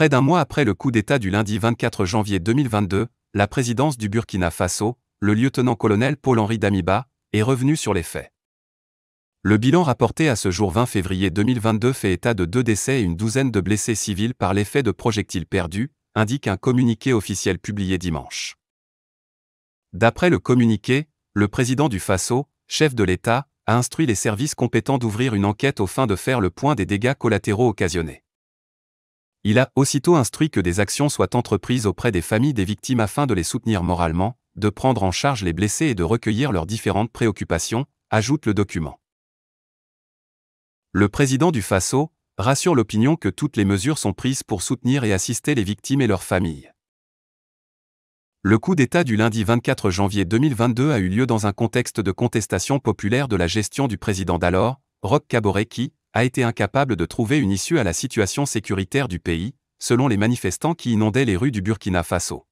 Près d'un mois après le coup d'État du lundi 24 janvier 2022, la présidence du Burkina Faso, le lieutenant-colonel Paul-Henri Damiba, est revenu sur les faits. Le bilan rapporté à ce jour 20 février 2022 fait état de deux décès et une douzaine de blessés civils par l'effet de projectiles perdus, indique un communiqué officiel publié dimanche. D'après le communiqué, le président du Faso, chef de l'État, a instruit les services compétents d'ouvrir une enquête au fin de faire le point des dégâts collatéraux occasionnés. Il a aussitôt instruit que des actions soient entreprises auprès des familles des victimes afin de les soutenir moralement, de prendre en charge les blessés et de recueillir leurs différentes préoccupations, ajoute le document. Le président du FASO rassure l'opinion que toutes les mesures sont prises pour soutenir et assister les victimes et leurs familles. Le coup d'État du lundi 24 janvier 2022 a eu lieu dans un contexte de contestation populaire de la gestion du président d'alors, Roch Caboret qui, a été incapable de trouver une issue à la situation sécuritaire du pays, selon les manifestants qui inondaient les rues du Burkina Faso.